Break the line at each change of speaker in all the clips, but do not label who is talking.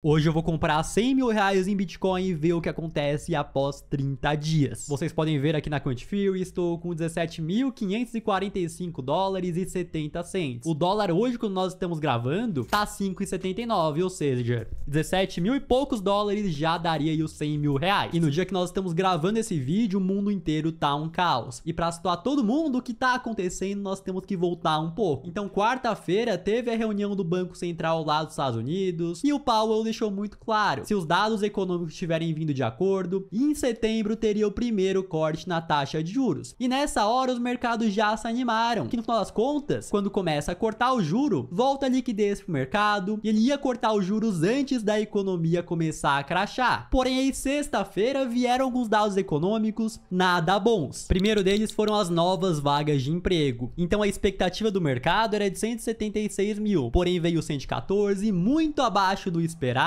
Hoje eu vou comprar 100 mil reais em Bitcoin e ver o que acontece após 30 dias. Vocês podem ver aqui na QuantFury, estou com 17.545 dólares e 70 cents. O dólar hoje, quando nós estamos gravando, tá 5,79, ou seja, 17 mil e poucos dólares já daria os 100 mil reais. E no dia que nós estamos gravando esse vídeo, o mundo inteiro tá um caos. E para situar todo mundo o que tá acontecendo, nós temos que voltar um pouco. Então, quarta-feira teve a reunião do Banco Central lá dos Estados Unidos e o Powell deixou muito claro se os dados econômicos estiverem vindo de acordo, e em setembro teria o primeiro corte na taxa de juros. E nessa hora os mercados já se animaram, que no final das contas, quando começa a cortar o juro, volta a liquidez o mercado e ele ia cortar os juros antes da economia começar a crachar. Porém, aí sexta-feira vieram alguns dados econômicos nada bons. primeiro deles foram as novas vagas de emprego. Então a expectativa do mercado era de 176 mil, porém veio 114, muito abaixo do esperado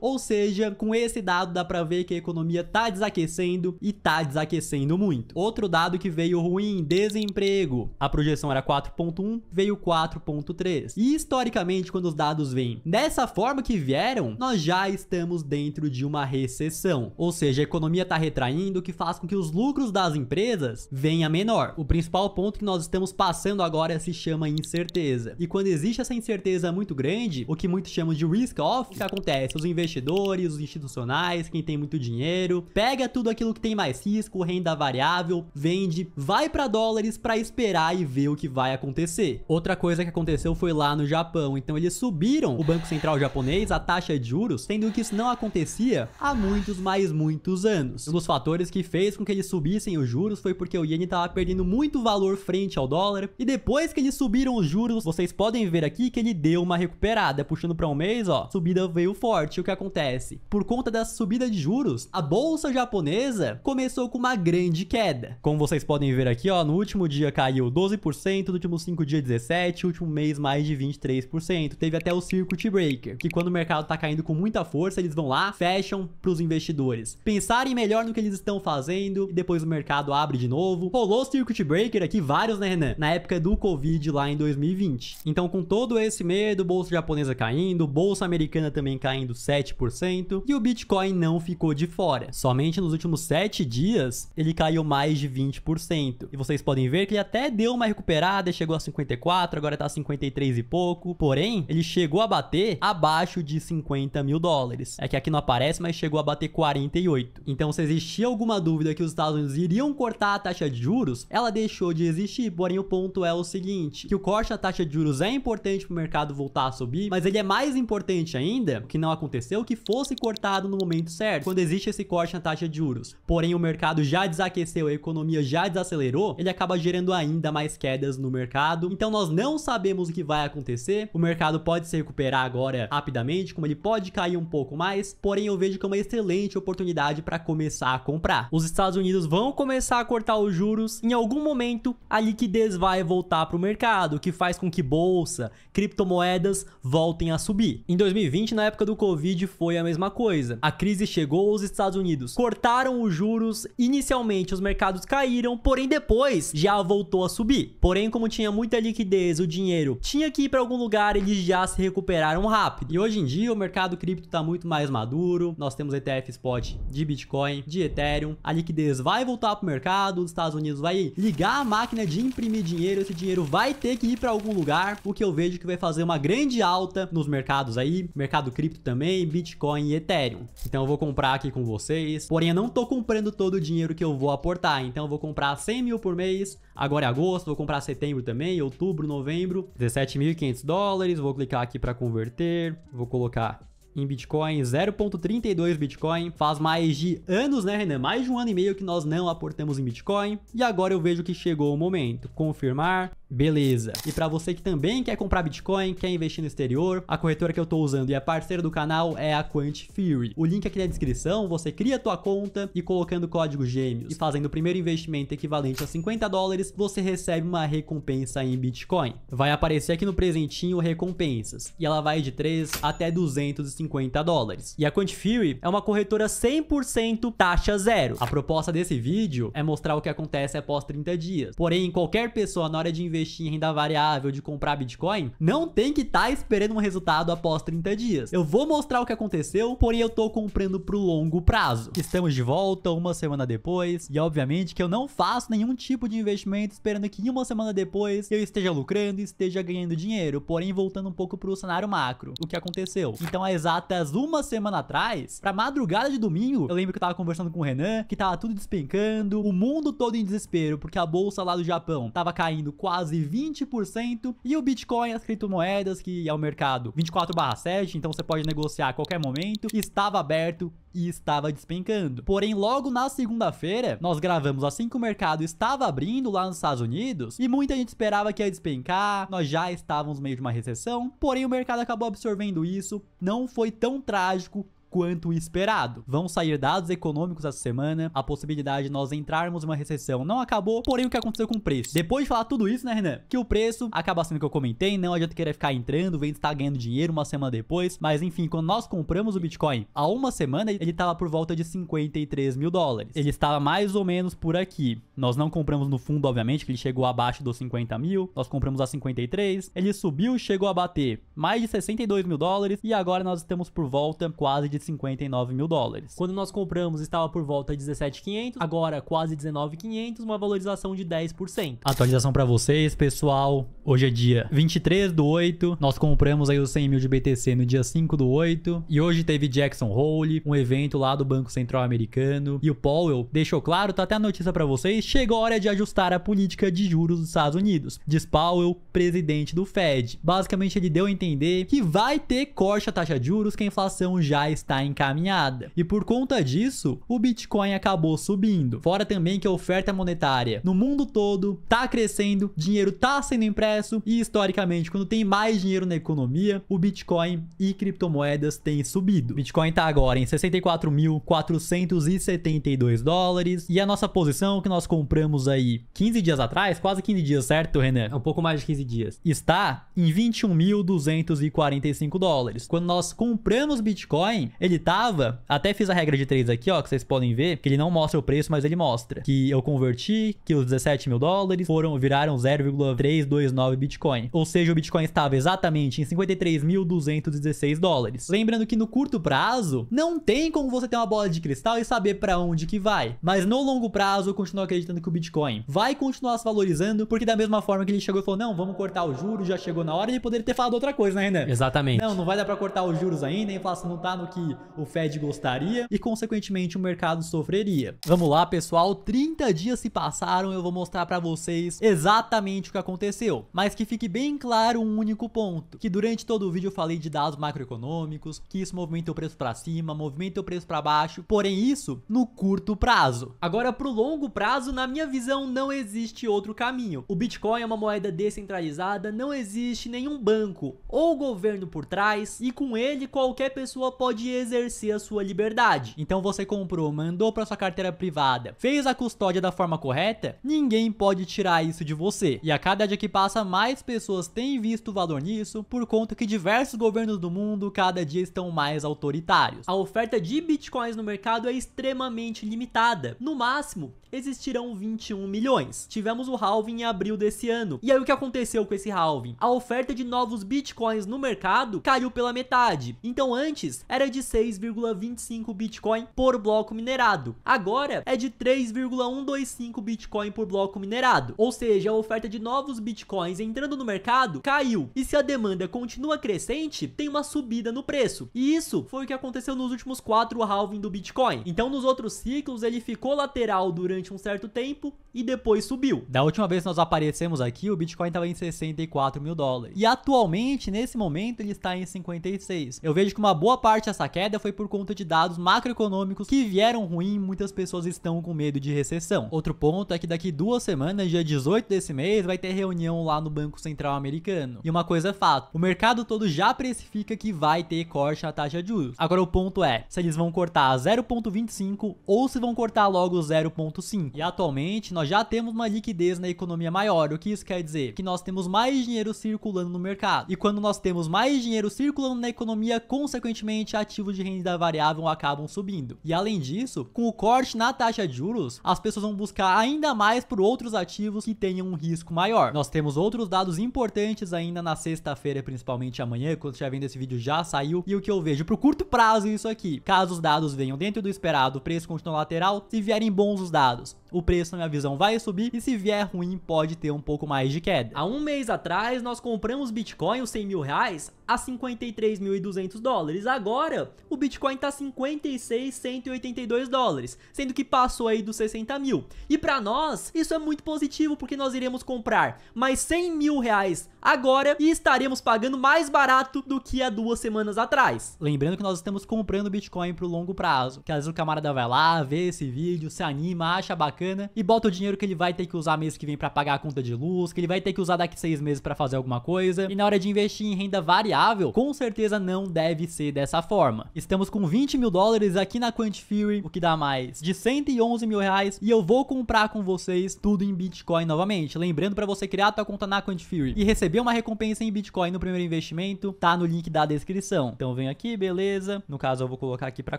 ou seja, com esse dado dá pra ver que a economia tá desaquecendo e tá desaquecendo muito. Outro dado que veio ruim, desemprego. A projeção era 4.1, veio 4.3. E historicamente, quando os dados vêm dessa forma que vieram, nós já estamos dentro de uma recessão. Ou seja, a economia tá retraindo, o que faz com que os lucros das empresas venham menor. O principal ponto que nós estamos passando agora se chama incerteza. E quando existe essa incerteza muito grande, o que muitos chamam de risk off, o que acontece? É, seus os investidores, os institucionais, quem tem muito dinheiro, pega tudo aquilo que tem mais risco, renda variável, vende, vai para dólares para esperar e ver o que vai acontecer. Outra coisa que aconteceu foi lá no Japão, então eles subiram o Banco Central japonês a taxa de juros, sendo que isso não acontecia há muitos mais muitos anos. Um dos fatores que fez com que eles subissem os juros foi porque o iene estava perdendo muito valor frente ao dólar e depois que eles subiram os juros, vocês podem ver aqui que ele deu uma recuperada, puxando para um mês, ó, subida veio forte forte. O que acontece? Por conta dessa subida de juros, a bolsa japonesa começou com uma grande queda. Como vocês podem ver aqui, ó, no último dia caiu 12%, no último 5 dias 17, último mês mais de 23%. Teve até o circuit breaker, que quando o mercado tá caindo com muita força, eles vão lá, fecham pros investidores pensarem melhor no que eles estão fazendo e depois o mercado abre de novo. Rolou o circuit breaker aqui vários, né, Renan? Na época do COVID lá em 2020. Então, com todo esse medo, bolsa japonesa caindo, bolsa americana também caindo caindo 7%, e o Bitcoin não ficou de fora. Somente nos últimos 7 dias, ele caiu mais de 20%. E vocês podem ver que ele até deu uma recuperada, chegou a 54, agora tá 53 e pouco, porém, ele chegou a bater abaixo de 50 mil dólares. É que aqui não aparece, mas chegou a bater 48. Então, se existia alguma dúvida que os Estados Unidos iriam cortar a taxa de juros, ela deixou de existir, porém o ponto é o seguinte, que o corte da taxa de juros é importante para o mercado voltar a subir, mas ele é mais importante ainda, que não não aconteceu que fosse cortado no momento certo, quando existe esse corte na taxa de juros. Porém, o mercado já desaqueceu, a economia já desacelerou, ele acaba gerando ainda mais quedas no mercado. Então nós não sabemos o que vai acontecer. O mercado pode se recuperar agora rapidamente, como ele pode cair um pouco mais, porém eu vejo que é uma excelente oportunidade para começar a comprar. Os Estados Unidos vão começar a cortar os juros, em algum momento a liquidez vai voltar para o mercado, o que faz com que bolsa, criptomoedas voltem a subir. Em 2020, na época do Covid foi a mesma coisa. A crise chegou aos Estados Unidos, cortaram os juros, inicialmente os mercados caíram, porém depois já voltou a subir. Porém, como tinha muita liquidez, o dinheiro tinha que ir para algum lugar, eles já se recuperaram rápido. E hoje em dia o mercado cripto está muito mais maduro. Nós temos ETF spot de Bitcoin, de Ethereum. A liquidez vai voltar para o mercado, os Estados Unidos vai ligar a máquina de imprimir dinheiro, esse dinheiro vai ter que ir para algum lugar, o que eu vejo que vai fazer uma grande alta nos mercados aí, mercado cripto também também, Bitcoin e Ethereum. Então eu vou comprar aqui com vocês, porém eu não tô comprando todo o dinheiro que eu vou aportar, então eu vou comprar 100 mil por mês, agora é agosto, vou comprar setembro também, outubro, novembro, 17.500 dólares, vou clicar aqui para converter, vou colocar em Bitcoin, 0.32 Bitcoin. Faz mais de anos, né, Renan? Mais de um ano e meio que nós não aportamos em Bitcoin. E agora eu vejo que chegou o momento. Confirmar. Beleza. E para você que também quer comprar Bitcoin, quer investir no exterior, a corretora que eu estou usando e a é parceira do canal é a Quant Fury. O link aqui na descrição, você cria a tua conta e colocando o código Gêmeos e fazendo o primeiro investimento equivalente a 50 dólares, você recebe uma recompensa em Bitcoin. Vai aparecer aqui no presentinho recompensas e ela vai de 3 até 250 dólares. E a Quant Fury é uma corretora 100% taxa zero. A proposta desse vídeo é mostrar o que acontece após 30 dias. Porém, qualquer pessoa na hora de investir investir em renda variável, de comprar Bitcoin, não tem que estar tá esperando um resultado após 30 dias. Eu vou mostrar o que aconteceu, porém eu tô comprando pro longo prazo. Estamos de volta uma semana depois e obviamente que eu não faço nenhum tipo de investimento esperando que uma semana depois eu esteja lucrando e esteja ganhando dinheiro, porém voltando um pouco pro cenário macro, o que aconteceu. Então há exatas uma semana atrás, pra madrugada de domingo, eu lembro que eu tava conversando com o Renan, que tava tudo despencando, o mundo todo em desespero porque a bolsa lá do Japão tava caindo quase quase 20%. E o Bitcoin, as criptomoedas, que é o mercado 24/7, então você pode negociar a qualquer momento, estava aberto e estava despencando. Porém, logo na segunda-feira, nós gravamos assim que o mercado estava abrindo lá nos Estados Unidos e muita gente esperava que ia despencar, nós já estávamos no meio de uma recessão, porém o mercado acabou absorvendo isso, não foi tão trágico quanto esperado. Vão sair dados econômicos essa semana, a possibilidade de nós entrarmos em uma recessão não acabou, porém o que aconteceu com o preço? Depois de falar tudo isso, né, Renan? Que o preço acaba sendo que eu comentei, não adianta querer ficar entrando, vem estar tá ganhando dinheiro uma semana depois, mas enfim, quando nós compramos o Bitcoin há uma semana, ele estava por volta de 53 mil dólares. Ele estava mais ou menos por aqui. Nós não compramos no fundo, obviamente, que ele chegou abaixo dos 50 mil, nós compramos a 53, ele subiu, chegou a bater mais de 62 mil dólares e agora nós estamos por volta quase de 259 mil dólares. Quando nós compramos, estava por volta de 17.500, agora quase 19.500, uma valorização de 10%. Atualização para vocês, pessoal. Hoje é dia 23 do 8, nós compramos aí os 100 mil de BTC no dia 5 do 8, e hoje teve Jackson Hole, um evento lá do Banco Central Americano, e o Powell deixou claro, tá até a notícia para vocês, chegou a hora de ajustar a política de juros dos Estados Unidos, diz Powell, presidente do Fed. Basicamente ele deu a entender que vai ter corte a taxa de juros que a inflação já está encaminhada, e por conta disso, o Bitcoin acabou subindo. Fora também que a oferta monetária no mundo todo tá crescendo, dinheiro tá sendo empréstimo, sucesso e historicamente quando tem mais dinheiro na economia, o Bitcoin e criptomoedas têm subido. O Bitcoin está agora em 64.472 dólares e a nossa posição que nós compramos aí 15 dias atrás, quase 15 dias, certo, Renan? É um pouco mais de 15 dias. Está em 21.245 dólares. Quando nós compramos Bitcoin, ele tava, até fiz a regra de 3 aqui, ó, que vocês podem ver, que ele não mostra o preço, mas ele mostra que eu converti, que os 17 mil dólares foram viraram 0,329 centavo Bitcoin. Ou seja, o Bitcoin estava exatamente em 53.216 dólares. Lembrando que no curto prazo, não tem como você ter uma bola de cristal e saber para onde que vai. Mas no longo prazo, eu continuo acreditando que o Bitcoin vai continuar se valorizando, porque da mesma forma que ele chegou e falou, não, vamos cortar o juro, já chegou na hora, ele poderia ter falado outra coisa, né, Renan? Exatamente. Não, não vai dar para cortar os juros ainda, a inflação não tá no que o Fed gostaria e, consequentemente, o mercado sofreria. Vamos lá, pessoal, 30 dias se passaram, eu vou mostrar para vocês exatamente o que aconteceu mas que fique bem claro um único ponto, que durante todo o vídeo eu falei de dados macroeconômicos, que isso movimenta o preço para cima, movimenta o preço para baixo, porém isso no curto prazo. Agora pro longo prazo, na minha visão, não existe outro caminho. O Bitcoin é uma moeda descentralizada, não existe nenhum banco ou governo por trás e com ele qualquer pessoa pode exercer a sua liberdade. Então você comprou, mandou para sua carteira privada, fez a custódia da forma correta, ninguém pode tirar isso de você. E a cada dia que passa mais pessoas têm visto valor nisso, por conta que diversos governos do mundo cada dia estão mais autoritários. A oferta de bitcoins no mercado é extremamente limitada. No máximo, existirão 21 milhões. Tivemos o halving em abril desse ano. E aí o que aconteceu com esse halving? A oferta de novos bitcoins no mercado caiu pela metade. Então antes era de 6,25 bitcoin por bloco minerado. Agora é de 3,125 bitcoin por bloco minerado. Ou seja, a oferta de novos bitcoins bitcoins entrando no mercado caiu. E se a demanda continua crescente, tem uma subida no preço. E isso foi o que aconteceu nos últimos quatro halving do Bitcoin. Então, nos outros ciclos, ele ficou lateral durante um certo tempo e depois subiu. Da última vez que nós aparecemos aqui, o Bitcoin estava em 64 mil dólares. E atualmente, nesse momento, ele está em 56. Eu vejo que uma boa parte dessa queda foi por conta de dados macroeconômicos que vieram ruim e muitas pessoas estão com medo de recessão. Outro ponto é que daqui duas semanas, dia 18 desse mês, vai ter reunião lá no Banco Central americano. E uma coisa é fato, o mercado todo já precifica que vai ter corte na taxa de juros. Agora o ponto é, se eles vão cortar 0.25 ou se vão cortar logo 0.5. E atualmente nós já temos uma liquidez na economia maior, o que isso quer dizer? Que nós temos mais dinheiro circulando no mercado. E quando nós temos mais dinheiro circulando na economia, consequentemente ativos de renda variável acabam subindo. E além disso, com o corte na taxa de juros, as pessoas vão buscar ainda mais por outros ativos que tenham um risco maior. Nós temos outros outros dados importantes ainda na sexta-feira, principalmente amanhã, quando estiver vendo esse vídeo já saiu. E o que eu vejo pro curto prazo é isso aqui. Caso os dados venham dentro do esperado, o preço continua lateral. Se vierem bons os dados, o preço, na minha visão, vai subir e se vier ruim, pode ter um pouco mais de queda. Há um mês atrás, nós compramos Bitcoin, os 100 mil reais, a 53.200 dólares. Agora, o Bitcoin está 56.182 dólares, sendo que passou aí dos 60 mil. E para nós, isso é muito positivo, porque nós iremos comprar mais 100 mil reais agora e estaremos pagando mais barato do que há duas semanas atrás. Lembrando que nós estamos comprando Bitcoin pro longo prazo, que às vezes o camarada vai lá, vê esse vídeo, se anima, acha bacana, bacana e bota o dinheiro que ele vai ter que usar mês que vem para pagar a conta de luz, que ele vai ter que usar daqui seis meses para fazer alguma coisa. E na hora de investir em renda variável, com certeza não deve ser dessa forma. Estamos com 20 mil dólares aqui na Quantifury, o que dá mais de 111 mil reais. E eu vou comprar com vocês tudo em Bitcoin novamente. Lembrando para você criar a tua conta na Quantifury e receber uma recompensa em Bitcoin no primeiro investimento, tá no link da descrição. Então vem aqui, beleza? No caso eu vou colocar aqui para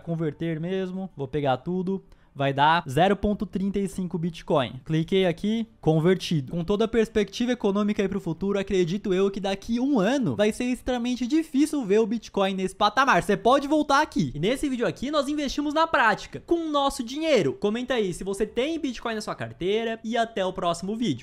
converter mesmo. Vou pegar tudo vai dar 0,35 Bitcoin. Cliquei aqui, convertido. Com toda a perspectiva econômica aí para o futuro, acredito eu que daqui um ano vai ser extremamente difícil ver o Bitcoin nesse patamar. Você pode voltar aqui. E nesse vídeo aqui, nós investimos na prática, com o nosso dinheiro. Comenta aí se você tem Bitcoin na sua carteira e até o próximo vídeo.